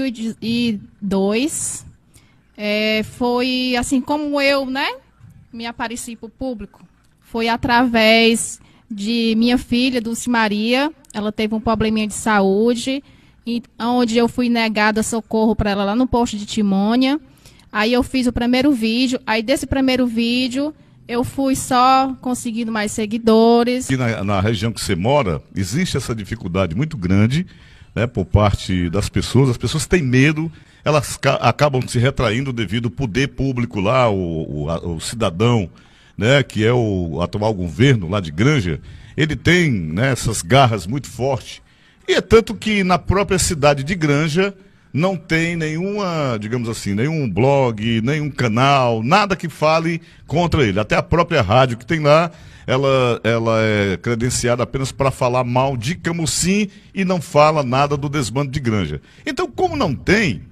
2002 é, foi assim como eu, né, me apareci para o público, foi através de minha filha, Dulce Maria. Ela teve um probleminha de saúde, e, onde eu fui negada socorro para ela lá no posto de Timônia. Aí eu fiz o primeiro vídeo. Aí desse primeiro vídeo eu fui só conseguindo mais seguidores. E na, na região que você mora, existe essa dificuldade muito grande né, por parte das pessoas. As pessoas têm medo, elas acabam se retraindo devido ao poder público lá, o, o, o cidadão, né, que é o atual governo lá de Granja, ele tem né, essas garras muito fortes. E é tanto que na própria cidade de Granja não tem nenhuma, digamos assim, nenhum blog, nenhum canal, nada que fale contra ele. Até a própria rádio que tem lá ela, ela é credenciada apenas para falar mal de Camusim e não fala nada do desbando de Granja. Então, como não tem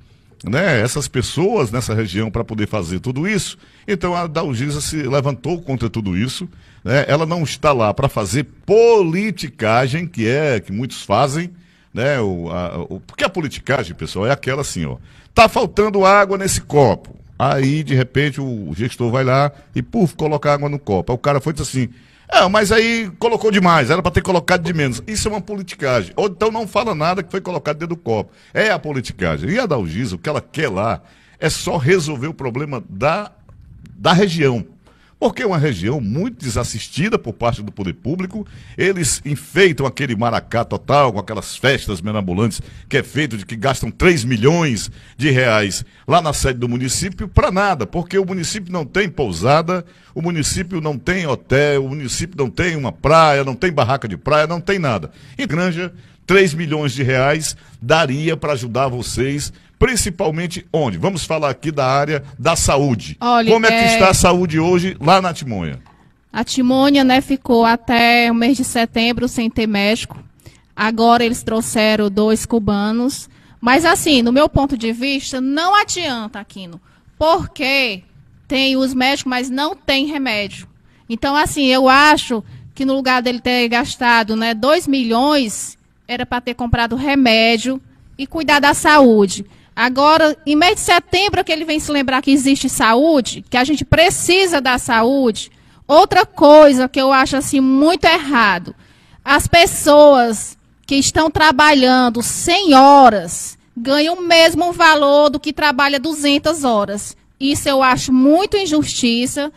né, essas pessoas nessa região para poder fazer tudo isso, então a Dalgisa se levantou contra tudo isso. Né? Ela não está lá para fazer politicagem, que é que muitos fazem. Né, o, a, o, porque a politicagem, pessoal, é aquela assim, ó. Tá faltando água nesse copo. Aí, de repente, o gestor vai lá e, puf, coloca água no copo. Aí o cara foi e disse assim: é, mas aí colocou demais, era para ter colocado de menos. Isso é uma politicagem. Ou então não fala nada que foi colocado dentro do copo. É a politicagem. E a Dalgisa, o que ela quer lá, é só resolver o problema da, da região porque é uma região muito desassistida por parte do poder público. Eles enfeitam aquele maracá total, com aquelas festas menambulantes que é feito de que gastam 3 milhões de reais lá na sede do município, para nada, porque o município não tem pousada, o município não tem hotel, o município não tem uma praia, não tem barraca de praia, não tem nada. E Granja 3 milhões de reais daria para ajudar vocês, principalmente onde? Vamos falar aqui da área da saúde. Olha, Como é que é- está a saúde hoje lá na Timonha? A Timônia né, ficou até o mês de setembro sem ter médico. Agora eles trouxeram dois cubanos. Mas assim, no meu ponto de vista, não adianta, Aquino. Porque tem os médicos, mas não tem remédio. Então, assim, eu acho que no lugar dele ter gastado né, 2 milhões, era para ter comprado remédio e cuidar da saúde. Agora, em mês de setembro, é que ele vem se lembrar que existe saúde, que a gente precisa da saúde. Outra coisa que eu acho assim muito errado, as pessoas que estão trabalhando 100 horas ganham o mesmo valor do que trabalha 200 horas. Isso eu acho muito injustiça.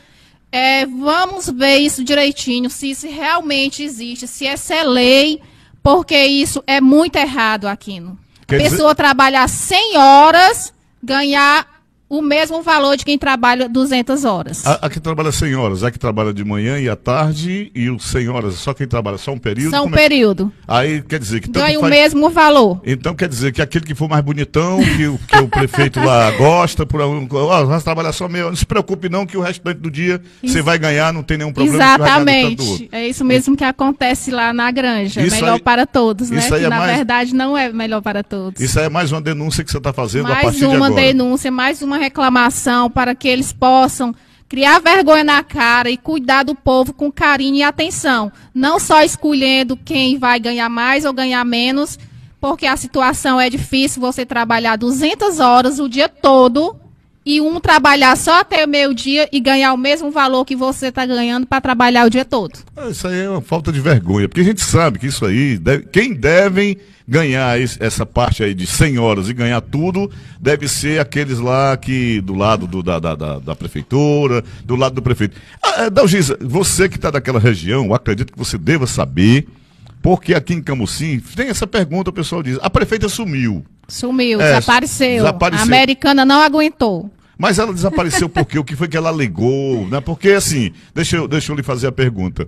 É, vamos ver isso direitinho, se isso realmente existe, se essa é lei porque isso é muito errado, Aquino. A pessoa dizer... trabalhar 100 horas, ganhar o mesmo valor de quem trabalha 200 horas. A, a, que trabalha 100 horas, a que trabalha de manhã e à tarde, e o 100 horas, só quem trabalha só um período? Só um é período. É? Aí quer dizer que... Ganha o mesmo valor. Então quer dizer que aquele que for mais bonitão, que, o, que o prefeito lá gosta, por algum... Oh, vai trabalhar só meio, não se preocupe não que o restante do dia você vai ganhar, não tem nenhum problema. Exatamente. É isso mesmo é. que acontece lá na granja, isso melhor aí, para todos, né? Que, é na mais... verdade não é melhor para todos. Isso aí é mais uma denúncia que você está fazendo mais a partir de agora. Mais uma denúncia, mais uma uma reclamação para que eles possam criar vergonha na cara e cuidar do povo com carinho e atenção, não só escolhendo quem vai ganhar mais ou ganhar menos, porque a situação é difícil, você trabalhar 200 horas o dia todo e um trabalhar só até o meio-dia e ganhar o mesmo valor que você está ganhando para trabalhar o dia todo. Ah, isso aí é uma falta de vergonha, porque a gente sabe que isso aí, deve, quem devem ganhar esse, essa parte aí de 100 horas e ganhar tudo, deve ser aqueles lá que do lado do, da, da, da, da, prefeitura, do lado do prefeito. Ah, eh, Dalgisa, você que está daquela região, acredito que você deva saber, porque aqui em Camusim tem essa pergunta, o pessoal diz, a prefeita sumiu. Sumiu, é, desapareceu. desapareceu. A americana não aguentou. Mas ela desapareceu porque o que foi que ela alegou, né? Porque assim, deixa eu, deixa eu lhe fazer a pergunta.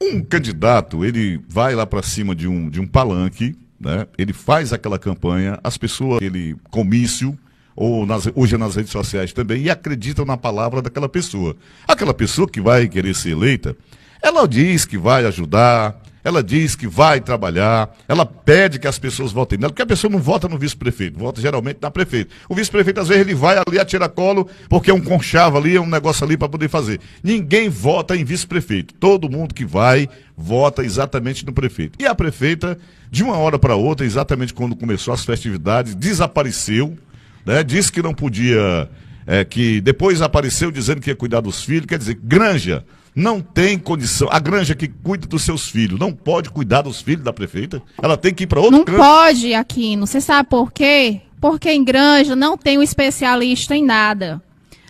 Um candidato, ele vai lá para cima de um, de um palanque, né? Ele faz aquela campanha, as pessoas, ele comício, ou nas, hoje é nas redes sociais também, e acreditam na palavra daquela pessoa. Aquela pessoa que vai querer ser eleita, ela diz que vai ajudar, ela diz que vai trabalhar, ela pede que as pessoas votem nela, porque a pessoa não vota no vice-prefeito, vota geralmente na prefeita. O vice-prefeito, às vezes, ele vai ali a tiracolo, porque é um conchavo ali, é um negócio ali para poder fazer. Ninguém vota em vice-prefeito. Todo mundo que vai, vota exatamente no prefeito. E a prefeita, de uma hora para outra, exatamente quando começou as festividades, desapareceu, né? disse que não podia, é, que depois apareceu dizendo que ia cuidar dos filhos, quer dizer, granja não tem condição. A granja que cuida dos seus filhos não pode cuidar dos filhos da prefeita. Ela tem que ir para outro não canto. Não pode, Aquino. Você sabe por quê? Porque em granja não tem um especialista em nada.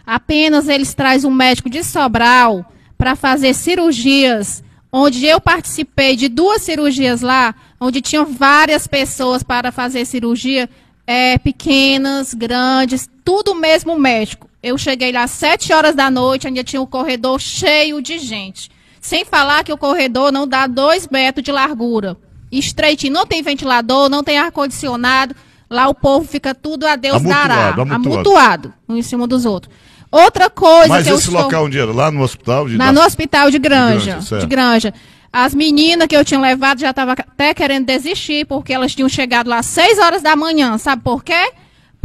Apenas eles trazem um médico de Sobral para fazer cirurgias, onde eu participei de duas cirurgias lá, onde tinham várias pessoas para fazer cirurgia, é, pequenas, grandes, tudo mesmo médico. Eu cheguei lá às 7 horas da noite, ainda tinha o um corredor cheio de gente. Sem falar que o corredor não dá 2 metros de largura. Estreitinho, não tem ventilador, não tem ar-condicionado. Lá o povo fica tudo a Deus amutuado, dará. Amutuado. amutuado, um em cima dos outros. Outra coisa Mas que esse eu estou... local onde era? Lá no hospital de... Lá no hospital de Granja. De Granja. De granja. As meninas que eu tinha levado já estavam até querendo desistir, porque elas tinham chegado lá às 6 horas da manhã. Sabe por quê?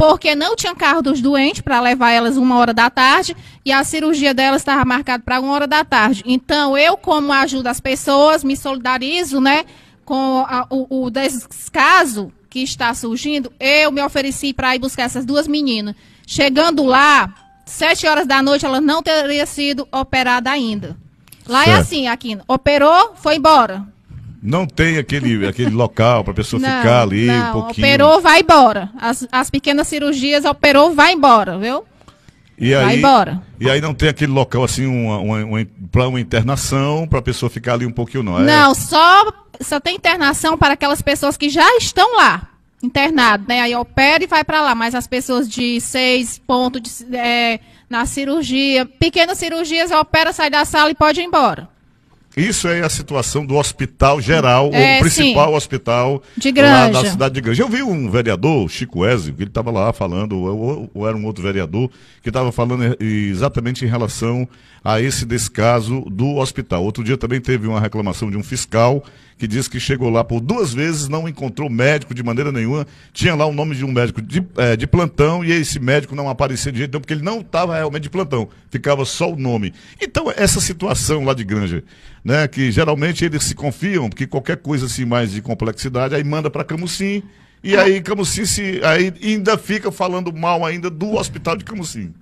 porque não tinha carro dos doentes para levar elas uma hora da tarde e a cirurgia delas estava marcada para uma hora da tarde. Então, eu, como ajudo as pessoas, me solidarizo né, com a, o, o descaso que está surgindo, eu me ofereci para ir buscar essas duas meninas. Chegando lá, sete horas da noite, ela não teria sido operada ainda. Lá é certo. é assim, Aquino. Operou, foi embora. Não tem aquele, aquele local para a pessoa não, ficar ali não, um pouquinho. Operou, vai embora. As, as pequenas cirurgias, operou, vai embora, viu? E vai aí, embora. E aí não tem aquele local assim, uma, uma, uma para uma internação, para a pessoa ficar ali um pouquinho, não. É... Não, só, só tem internação para aquelas pessoas que já estão lá, internado, né? Aí opera e vai para lá. Mas as pessoas de seis pontos de, é, na cirurgia, pequenas cirurgias, opera, sai da sala e pode ir embora. Isso é a situação do hospital geral, é, o principal sim. hospital lá da cidade de Granja. Eu vi um vereador, Chico Eze, que ele estava lá falando, ou, ou, era um outro vereador, que estava falando exatamente em relação a esse descaso do hospital. Outro dia também teve uma reclamação de um fiscal que diz que chegou lá por duas vezes, não encontrou médico de maneira nenhuma. Tinha lá o nome de um médico de, é, de plantão e esse médico não aparecia de jeito nenhum, porque ele não estava realmente de plantão, ficava só o nome. Então, essa situação lá de Granja, né, que geralmente eles se confiam, porque qualquer coisa assim mais de complexidade, aí manda para Camusim. E aí Camusim se, aí ainda fica falando mal ainda do hospital de Camusim.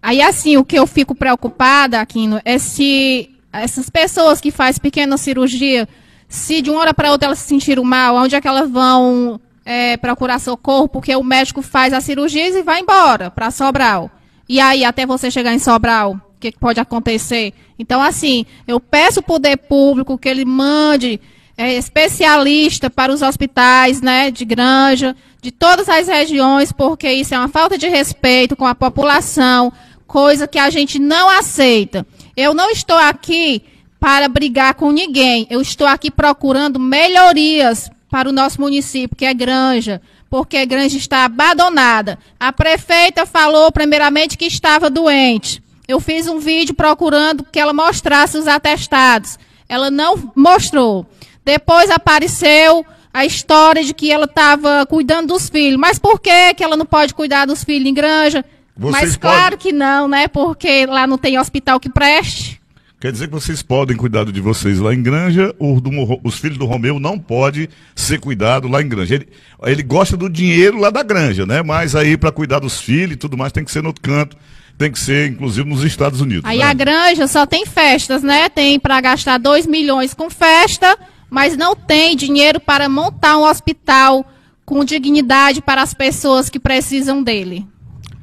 Aí assim, o que eu fico preocupada, Aquino, é se essas pessoas que fazem pequena cirurgia se de uma hora para outra elas se sentiram mal, onde é que elas vão é, procurar socorro? Porque o médico faz a cirurgia e vai embora para Sobral. E aí, até você chegar em Sobral, o que, que pode acontecer? Então, assim, eu peço o poder público que ele mande é, especialista para os hospitais né, de granja, de todas as regiões, porque isso é uma falta de respeito com a população, coisa que a gente não aceita. Eu não estou aqui para brigar com ninguém. Eu estou aqui procurando melhorias para o nosso município, que é Granja, porque a Granja está abandonada. A prefeita falou primeiramente que estava doente. Eu fiz um vídeo procurando que ela mostrasse os atestados. Ela não mostrou. Depois apareceu a história de que ela estava cuidando dos filhos. Mas por que, que ela não pode cuidar dos filhos em Granja? Vocês Mas claro podem... que não, né? Porque lá não tem hospital que preste. Quer dizer que vocês podem cuidar de vocês lá em Granja, do, os filhos do Romeu não podem ser cuidados lá em Granja. Ele, ele, gosta do dinheiro lá da Granja, né? Mas aí para cuidar dos filhos e tudo mais tem que ser no outro canto. Tem que ser, inclusive, nos Estados Unidos. Aí né? a granja só tem festas, né? Tem para gastar 2 milhões com festa, mas não tem dinheiro para montar um hospital com dignidade para as pessoas que precisam dele.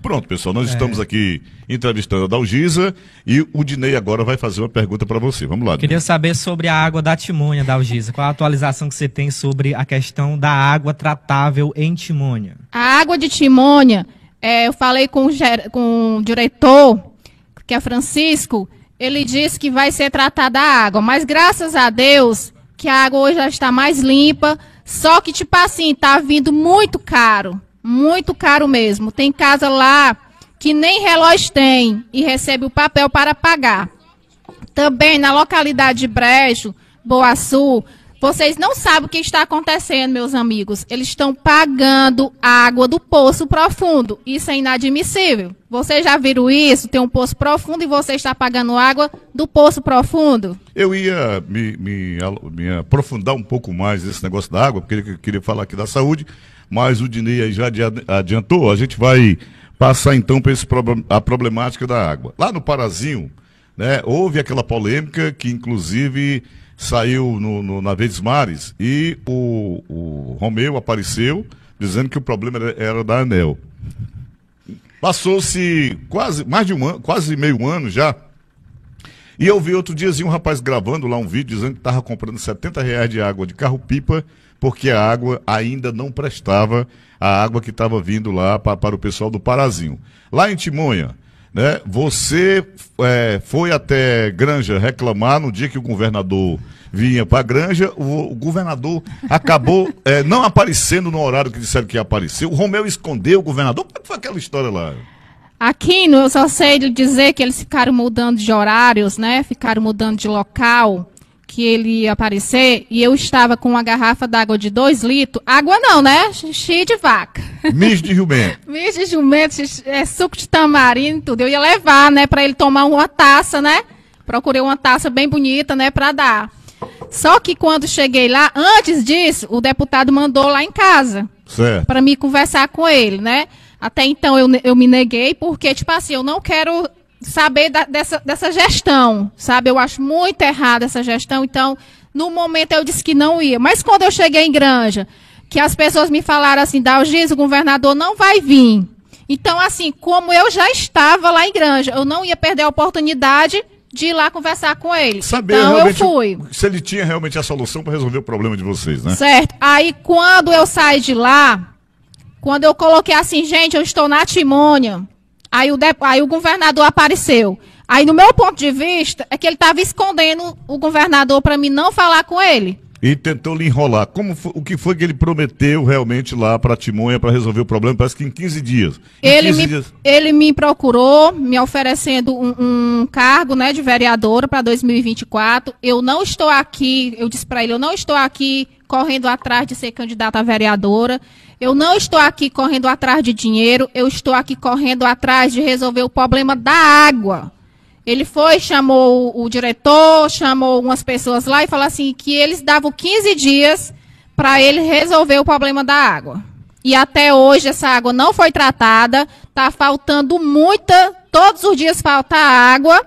Pronto, pessoal, nós é. estamos aqui entrevistando a Dalgisa e o Dinei agora vai fazer uma pergunta para você. Vamos lá. Queria saber sobre a água da Timônia, Dalgisa. Qual a atualização que você tem sobre a questão da água tratável em Timônia? A água de Timônia, é, eu falei com o, com o diretor, que é Francisco, ele disse que vai ser tratada a água, mas graças a Deus que a água hoje já está mais limpa, só que tipo assim, tá vindo muito caro. Muito caro mesmo. Tem casa lá que nem relógio tem e recebe o papel para pagar. Também na localidade de Brejo, Boa vocês não sabem o que está acontecendo, meus amigos. Eles estão pagando a água do poço profundo. Isso é inadmissível. Vocês já viram isso? Tem um poço profundo e você está pagando água do poço profundo? Eu ia me, me, me aprofundar um pouco mais nesse negócio da água, porque eu queria falar aqui da saúde mas o Dinei aí já adiantou. A gente vai passar então para a problemática da água. Lá no Parazinho, né, houve aquela polêmica que inclusive saiu no, no, na Verdes Mares e o, o Romeu apareceu dizendo que o problema era, era da ANEL. Passou-se quase mais de um ano, quase meio ano já. E eu vi outro dia um rapaz gravando lá um vídeo dizendo que estava comprando 70 reais de água de carro-pipa porque a água ainda não prestava a água que estava vindo lá pra, para o pessoal do Parazinho. Lá em Timonha, né, você é, foi até Granja reclamar no dia que o governador vinha para a Granja, o, o, governador acabou é, não aparecendo no horário que disseram que ia aparecer. O Romeu escondeu o governador. Como é foi aquela história lá? Aqui, eu só sei dizer que eles ficaram mudando de horários, né? Ficaram mudando de local que ele aparecer e eu estava com uma garrafa d'água de 2 litros. Água não, né? Xixi de vaca. Misto de jumento. Misto de jumento, é, suco de tamarindo, tudo. Eu ia levar, né, para ele tomar uma taça, né? Procurei uma taça bem bonita, né, para dar. Só que quando cheguei lá, antes disso, o deputado mandou lá em casa. Certo. Para me conversar com ele, né? Até então eu, eu me neguei, porque, tipo assim, eu não quero saber da, dessa, dessa gestão, sabe? Eu acho muito errada essa gestão, então, no momento eu disse que não ia. Mas quando eu cheguei em Granja, que as pessoas me falaram assim, Dalgis, o governador não vai vir. Então, assim, como eu já estava lá em Granja, eu não ia perder a oportunidade de ir lá conversar com ele. Saber então, eu fui. Se ele tinha realmente a solução para resolver o problema de vocês, né? Certo. Aí, quando eu saí de lá, quando eu coloquei assim, gente, eu estou na Timônia, Aí o, de, aí o governador apareceu. Aí, no meu ponto de vista, é que ele estava escondendo o governador para mim não falar com ele e tentou lhe enrolar. Como foi, o que foi que ele prometeu realmente lá para Timonha para resolver o problema? Parece que em 15 dias. Em ele, 15 me, dias... ele me procurou, me oferecendo um, um cargo né, de vereadora para 2024. Eu não estou aqui, eu disse para ele, eu não estou aqui correndo atrás de ser candidata a vereadora. Eu não estou aqui correndo atrás de dinheiro, eu estou aqui correndo atrás de resolver o problema da água. Ele foi, chamou o diretor, chamou umas pessoas lá e falou assim que eles davam 15 dias para ele resolver o problema da água. E até hoje essa água não foi tratada, está faltando muita, todos os dias falta água.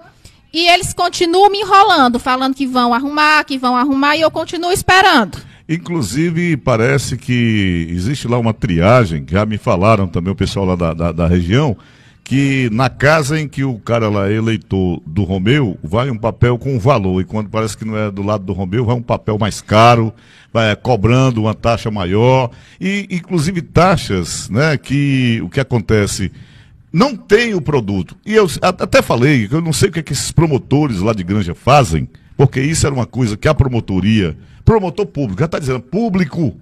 E eles continuam me enrolando, falando que vão arrumar, que vão arrumar, e eu continuo esperando. Inclusive, parece que existe lá uma triagem, já me falaram também o pessoal lá da, da, da região, que na casa em que o cara lá é eleitor do Romeu, vai um papel com valor. E quando parece que não é do lado do Romeu, vai um papel mais caro, vai cobrando uma taxa maior. E, inclusive, taxas, né? Que o que acontece não tem o produto. E eu até falei, eu não sei o que, é que esses promotores lá de granja fazem, porque isso era uma coisa que a promotoria, promotor público, já está dizendo, público,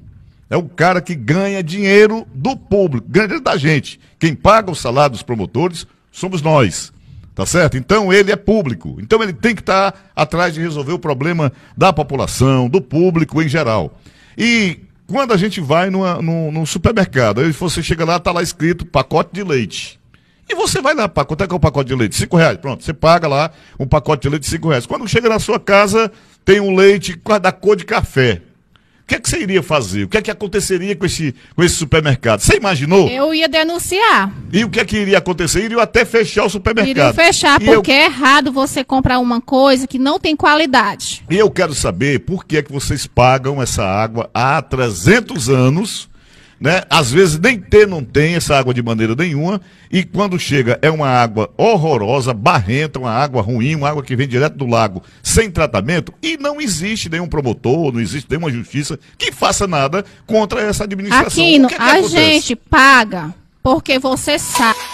é o cara que ganha dinheiro do público, ganha dinheiro da gente. Quem paga o salário dos promotores somos nós. Tá certo? Então ele é público. Então ele tem que estar tá atrás de resolver o problema da população, do público em geral. E quando a gente vai numa, num, num supermercado, aí você chega lá, tá lá escrito pacote de leite. E você vai lá, quanto é que é o pacote de leite? Cinco reais. Pronto, você paga lá um pacote de leite de cinco reais. Quando chega na sua casa, tem um leite da cor de café que é que você iria fazer? O que é que aconteceria com esse, com esse supermercado? Você imaginou? Eu ia denunciar. E o que é que iria acontecer? Iria até fechar o supermercado. Iria fechar, e porque eu... é errado você comprar uma coisa que não tem qualidade. E eu quero saber por que é que vocês pagam essa água há 300 anos né? Às vezes nem ter não tem essa água de maneira nenhuma e quando chega é uma água horrorosa, barrenta, uma água ruim, uma água que vem direto do lago sem tratamento e não existe nenhum promotor, não existe nenhuma justiça que faça nada contra essa administração. Aqui, é a acontece? gente paga porque você sabe